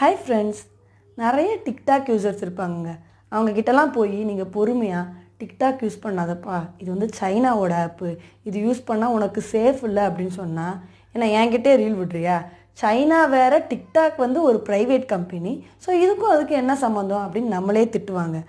hi friends நிறைய TikTok users இருப்பாங்க அவங்கக்கிட்டலாம் போய் நீங்கள் பொறுமையாக டிக்டாக் யூஸ் பண்ணாதப்பா இது வந்து சைனாவோட ஆப்பு இது யூஸ் பண்ணால் உனக்கு சேஃப் இல்லை அப்படின்னு சொன்னால் ஏன்னா என்கிட்டே ரீல் விட்றியா சைனா வேறு டிக்டாக் வந்து ஒரு ப்ரைவேட் கம்பெனி ஸோ இதுக்கும் அதுக்கு என்ன சம்மந்தம் அப்படின்னு நம்மளே திட்டுவாங்க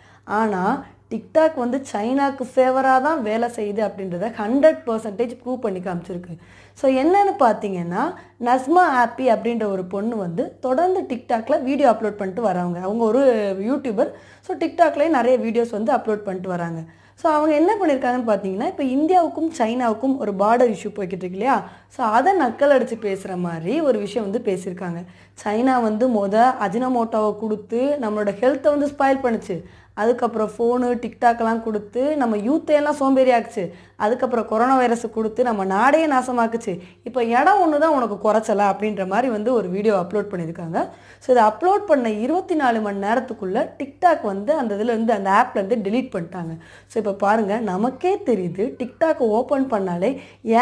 ஆனால் டிக்டாக் வந்து சைனாக்கு ஃபேவராக தான் வேலை செய்யுது அப்படின்றத ஹண்ட்ரட் பர்சன்டேஜ் ப்ரூவ் பண்ணி காமிச்சிருக்கு ஸோ என்னன்னு பார்த்தீங்கன்னா நஸ்மா ஆப்பி அப்படின்ற ஒரு பொண்ணு வந்து தொடர்ந்து டிக்டாக்ல வீடியோ அப்லோட் பண்ணிட்டு வராங்க அவங்க ஒரு யூடியூபர் ஸோ டிக்டாக்லேயே நிறைய வீடியோஸ் வந்து அப்லோட் பண்ணிட்டு வராங்க ஸோ அவங்க என்ன பண்ணியிருக்காங்கன்னு பார்த்தீங்கன்னா இப்போ இந்தியாவுக்கும் சைனாவுக்கும் ஒரு பார்டர் இஷ்யூ போய்கிட்டு இருக்கு இல்லையா ஸோ அதை நக்கல் அடித்து பேசுகிற மாதிரி ஒரு விஷயம் வந்து பேசியிருக்காங்க சைனா வந்து மொதல் அஜினமோட்டோவை கொடுத்து நம்மளோட ஹெல்த்தை வந்து ஸ்பாயில் பண்ணுச்சு அதுக்கப்புறம் ஃபோனு டிக்டாக்லாம் கொடுத்து நம்ம யூத்தையெல்லாம் சோம்பேறி ஆக்குச்சு அதுக்கப்புறம் கொரோனா வைரஸ் கொடுத்து நம்ம நாடையே நாசமாக்குச்சு இப்போ இடம் ஒன்று தான் உனக்கு குறைச்சல அப்படின்ற மாதிரி வந்து ஒரு வீடியோ அப்லோட் பண்ணியிருக்காங்க ஸோ இதை அப்லோட் பண்ண இருபத்தி நாலு மணி நேரத்துக்குள்ளே டிக்டாக் வந்து அந்த இதுலேருந்து அந்த ஆப்லேருந்து டெலீட் பண்ணிட்டாங்க ஸோ இப்போ பாருங்கள் நமக்கே தெரியுது டிக்டாக் ஓப்பன் பண்ணாலே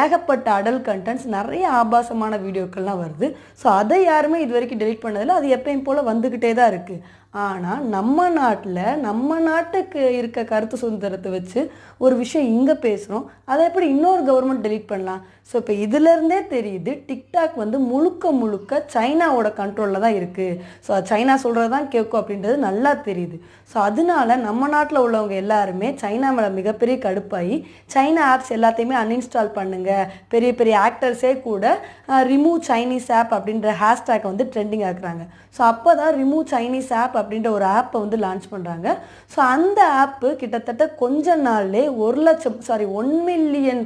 ஏகப்பட்ட அடல் கண்டென்ட்ஸ் நிறைய ஆபாசமான வீடியோக்கள்லாம் வருது ஸோ அதை யாருமே இது வரைக்கும் டெலிட் பண்ணதில்லை அது எப்பயும் போல் வந்துக்கிட்டே தான் இருக்குது ஆனால் நம்ம நாட்டில் நம்ம நாட்டுக்கு இருக்க கருத்து சுதந்திரத்தை வச்சு ஒரு விஷயம் இங்கே பேசுகிறோம் அதை எப்படி இன்னொரு கவர்மெண்ட் டெலிட் பண்ணலாம் ஸோ இப்போ இதுலேருந்தே தெரியுது டிக்டாக் வந்து முழுக்க முழுக்க சைனாவோட கண்ட்ரோலில் தான் இருக்குது ஸோ சைனா சொல்கிறது தான் கேட்கும் அப்படின்றது நல்லா தெரியுது ஸோ அதனால நம்ம நாட்டில் உள்ளவங்க எல்லாருமே சைனா மேலே மிகப்பெரிய கடுப்பாகி சைனா ஆப்ஸ் எல்லாத்தையுமே அன்இன்ஸ்டால் பண்ணுங்கள் பெரிய பெரிய ஆக்டர்ஸே கூட ரிமூவ் சைனீஸ் ஆப் அப்படின்ற ஹேஷ்டேக் வந்து ட்ரெண்டிங் ஆக்குறாங்க ஸோ அப்போ தான் ரிமூவ் சைனீஸ் ஆப் அப்படின்ற ஒரு ஆப்பை வந்து லான்ச் பண்ணுறாங்க ஸோ அந்த ஆப்பு கிட்டத்தட்ட கொஞ்ச நாள்லே ஒரு லட்சம் சாரி ஒன் மில்லியன்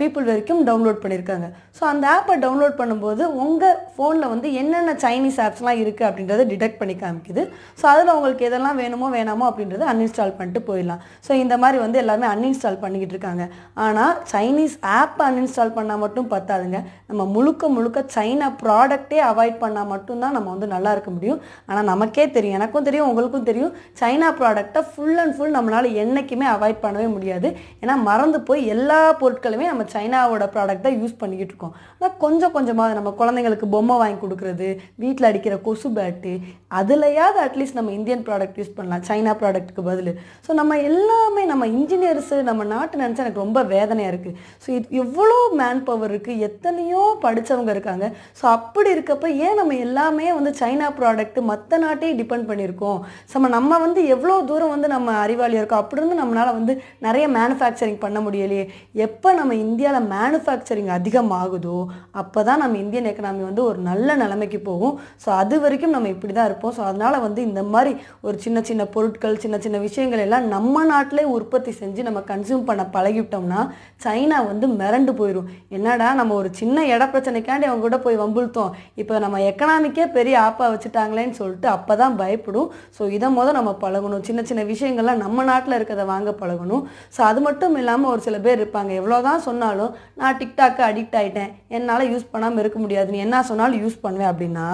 பீப்புள் வரைக்கும் டவுன்லோட் பண்ணியிருக்காங்க ஸோ அந்த ஆப்பை டவுன்லோட் பண்ணும்போது உங்கள் ஃபோனில் வந்து என்னென்ன சைனீஸ் ஆப்ஸ்லாம் இருக்குது அப்படின்றத டிடெக்ட் பண்ணி காமிக்குது ஸோ அதில் உங்களுக்கு எதெல்லாம் வேணுமோ வேணாமோ அப்படின்றத அன்இன்ஸ்டால் பண்ணிட்டு போயிடலாம் ஸோ இந்த மாதிரி வந்து எல்லாருமே அன்இன்ஸ்டால் பண்ணிக்கிட்டு இருக்காங்க ஆனால் சைனீஸ் ஆப்பை அன்இன்ஸ்டால் பண்ணால் மட்டும் பத்தாதுங்க நம்ம முழுக்க முழுக்க சைனா ப்ராடக்டே அவாய்ட் பண்ணால் மட்டும்தான் நம்ம வந்து நல்லா இருக்க முடியும் ஆனால் நமக்கே தெரியும் எனக்கும் தெரியும் உங்களுக்கும் தெரியும் சைனா ப்ராடக்டை ஃபுல் அண்ட் ஃபுல் நம்மளால் என்றைக்குமே அவாய்ட் பண்ணவே முடியாது ஏன்னா மறந்து போய் எல்லா பொருட்களுமே நம்ம சைனாவோட ப்ராடக்ட் தான் யூஸ் பண்ணிக்கிட்டு இருக்கோம் ஆனால் கொஞ்சம் கொஞ்சமாக நம்ம குழந்தைங்களுக்கு பொம்மை வாங்கி கொடுக்குறது வீட்டில் அடிக்கிற கொசு பேட்டு அதுலையாவது அட்லீஸ்ட் நம்ம இந்தியன் ப்ராடக்ட் யூஸ் பண்ணலாம் சைனா ப்ராடக்ட்டுக்கு பதில் ஸோ நம்ம எல்லாமே நம்ம இன்ஜினியர்ஸு நம்ம நாட்டு நினச்சா எனக்கு ரொம்ப வேதனையாக இருக்குது ஸோ இது எவ்வளோ மேன் பவர் இருக்குது எத்தனையோ படித்தவங்க இருக்காங்க ஸோ அப்படி இருக்கப்போ ஏன் நம்ம எல்லாமே வந்து சைனா ப்ராடக்ட் மற்ற நாட்டையும் டிபெண்ட் பண்ணியிருக்கோம் சம நம்ம வந்து எவ்வளோ தூரம் வந்து நம்ம அறிவாளியாக இருக்கோம் இருந்து நம்மளால் வந்து நிறைய மேனுஃபேக்சரிங் பண்ண முடியலையே எப்போ நம்ம இந்தியாவில் மேனுஃபேக்சரிங் அதிகமாகுதோ அப்போ தான் நம்ம இந்தியன் எக்கனாமி வந்து ஒரு நல்ல நிலைமைக்கு போகும் ஸோ அது வரைக்கும் நம்ம இப்படி தான் இருப்போம் ஸோ அதனால் வந்து இந்த மாதிரி ஒரு சின்ன சின்ன பொருட்கள் சின்ன சின்ன விஷயங்கள் எல்லாம் நம்ம நாட்டிலே உற்பத்தி செஞ்சு நம்ம கன்சியூம் பண்ண பழகிவிட்டோம்னா சைனா வந்து மிரண்டு போயிடும் என்னடா நம்ம ஒரு சின்ன இட பிரச்சனைக்காண்டி அவங்க கூட போய் வம்புழுத்தோம் இப்போ நம்ம எக்கனாமிக்கே பெரிய ஆப்பா வச்சுட்டாங்களேன்னு சொல்லிட்டு அப்போ தான் பய பயப்படும் ஸோ இதை மொதல் நம்ம பழகணும் சின்ன சின்ன விஷயங்கள்லாம் நம்ம நாட்டில் இருக்கிறத வாங்க பழகணும் ஸோ அது மட்டும் இல்லாமல் ஒரு சில பேர் இருப்பாங்க எவ்வளோ தான் சொன்னாலும் நான் டிக்டாக்கு அடிக்ட் ஆகிட்டேன் என்னால் யூஸ் பண்ணாமல் இருக்க முடியாது நீ என்ன சொன்னாலும் யூஸ் பண்ணுவேன் அப்படின்னா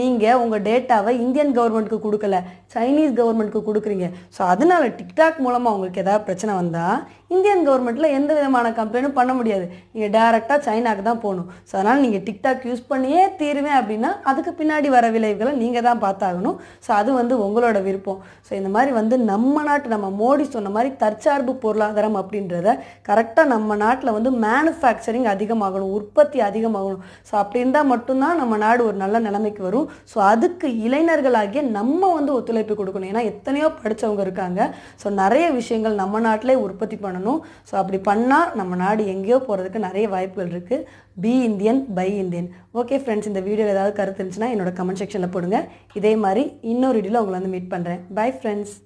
நீங்கள் உங்கள் டேட்டாவை இந்தியன் கவர்மெண்ட்டுக்கு கொடுக்கல சைனீஸ் கவர்மெண்ட்டுக்கு கொடுக்குறீங்க ஸோ அதனால் டிக்டாக் மூலமாக உங்களுக்கு ஏதாவது பிரச்சனை வந்தால் இந்தியன் கவர்மெண்ட்டில் எந்த விதமான கம்ப்ளைண்ட்டும் பண்ண முடியாது நீங்கள் டேரெக்டாக சைனாக்கு தான் போகணும் ஸோ அதனால் நீங்கள் டிக்டாக் யூஸ் பண்ணியே தீருவேன் அப்படின்னா அதுக்கு பின்னாடி வர விளைவுகளை நீங்கள் தான் பார்த்தாகணும் ஸோ அது வந்து உங்களோட விருப்பம் ஸோ இந்த மாதிரி வந்து நம்ம நாட்டு நம்ம மோடி சொன்ன மாதிரி தற்சார்பு பொருளாதாரம் அப்படின்றத கரெக்டாக நம்ம நாட்டில் வந்து மேனுஃபேக்சரிங் அதிகமாகணும் உற்பத்தி அதிகமாகணும் ஸோ அப்படி இருந்தால் மட்டும்தான் நம்ம நாடு ஒரு நல்ல நிலைமைக்கு வரும் ஸோ அதுக்கு இளைஞர்களாகிய நம்ம வந்து ஒத்துழைப்பு கொடுக்கணும் ஏன்னா எத்தனையோ படித்தவங்க இருக்காங்க ஸோ நிறைய விஷயங்கள் நம்ம நாட்டிலே உற்பத்தி பண்ணணும் பண்ணணும் ஸோ அப்படி பண்ணால் நம்ம நாடு எங்கேயோ போகிறதுக்கு நிறைய வாய்ப்புகள் இருக்குது be Indian buy Indian okay friends இந்த வீடியோவில் ஏதாவது கருத்து இருந்துச்சுன்னா என்னோட கமெண்ட் செக்ஷனில் போடுங்க இதே மாதிரி இன்னொரு வீடியோவில் உங்களை வந்து மீட் பண்ணுறேன் பை ஃப்ரெண்ட்ஸ்